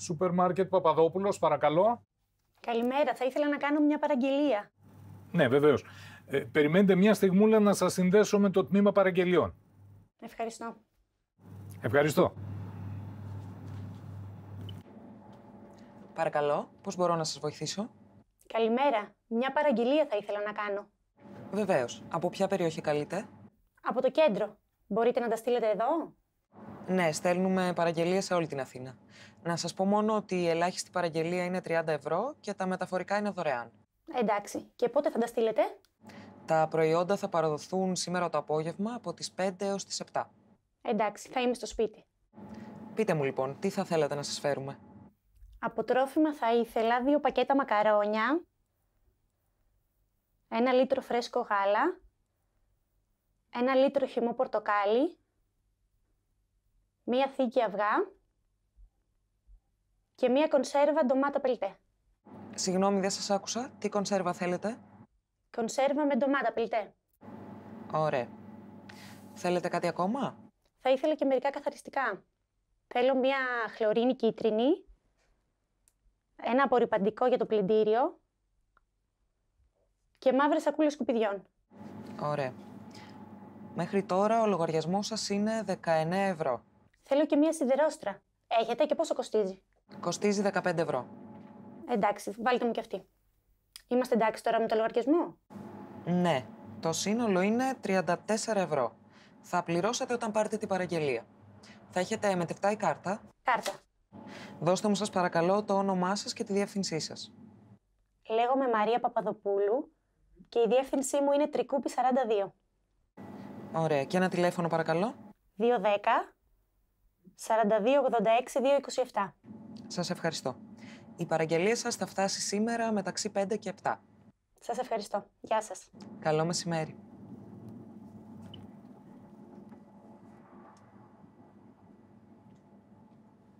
Σούπερ μάρκετ Παπαδόπουλος, παρακαλώ. Καλημέρα, θα ήθελα να κάνω μια παραγγελία. Ναι, βεβαίως. Ε, περιμένετε μια στιγμούλα να σας συνδέσω με το τμήμα παραγγελιών. Ευχαριστώ. Ευχαριστώ. Παρακαλώ, πώς μπορώ να σας βοηθήσω. Καλημέρα. Μια παραγγελία θα ήθελα να κάνω. Βεβαίως. Από ποια περιοχή καλείτε? Από το κέντρο. Μπορείτε να τα στείλετε εδώ? Ναι, στέλνουμε παραγγελίες σε όλη την Αθήνα. Να σας πω μόνο ότι η ελάχιστη παραγγελία είναι 30 ευρώ και τα μεταφορικά είναι δωρεάν. Εντάξει. Και πότε θα τα στείλετε? Τα προϊόντα θα παραδοθούν σήμερα το απόγευμα από τις 5 έως τις 7. Εντάξει, θα είμαι στο σπίτι. Πείτε μου λοιπόν, τι θα θέλατε να σας φέρουμε. Από τρόφιμα θα ήθελα δύο πακέτα μακαρόνια, ένα λίτρο φρέσκο γάλα, ένα λίτρο χυμό πορτοκάλι, μία θήκη αυγά και μία κονσέρβα ντομάτα πελτέ. Συγγνώμη, δεν σας άκουσα. Τι κονσέρβα θέλετε? Κονσέρβα με ντομάτα πελτέ. Ωραία. Θέλετε κάτι ακόμα? Θα ήθελα και μερικά καθαριστικά. Θέλω μία χλωρίνη κίτρινη, ένα απορριπαντικό για το πλυντήριο και μαύρες σακούλες σκουπιδιών. Ωραία. Μέχρι τώρα ο λογαριασμός σας είναι 19 ευρώ. Θέλω και μία σιδερόστρα. Έχετε και πόσο κοστίζει. Κοστίζει 15 ευρώ. Εντάξει, βάλτε μου και αυτή. Είμαστε εντάξει τώρα με το λογαριασμό. Ναι. Το σύνολο είναι 34 ευρώ. Θα πληρώσετε όταν πάρετε την παραγγελία. Θα έχετε μετρητά ή κάρτα. Κάρτα. Δώστε μου σας παρακαλώ το όνομά σας και τη διεύθυνσή σας Λέγομαι Μαρία Παπαδοπούλου και η διεύθυνσή μου είναι Τρικούπη 42. Ωραία. Και ένα τηλέφωνο παρακαλώ. 210 4286-227. Σας ευχαριστώ. Η παραγγελία σας θα φτάσει σήμερα μεταξύ 5 και 7. Σας ευχαριστώ. Γεια σας. Καλό μεσημέρι.